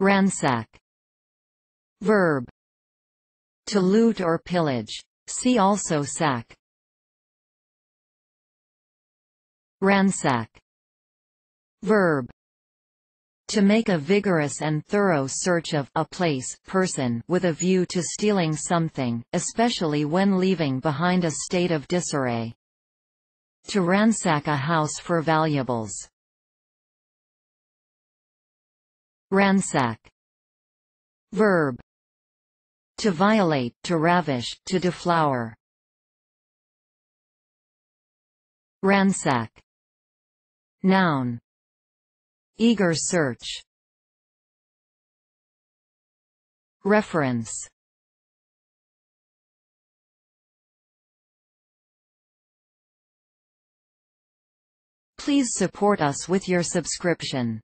Ransack. Verb. To loot or pillage. See also sack. Ransack. Verb. To make a vigorous and thorough search of a place person with a view to stealing something, especially when leaving behind a state of disarray. To ransack a house for valuables. ransack verb to violate to ravish to deflower ransack noun eager search reference Please support us with your subscription.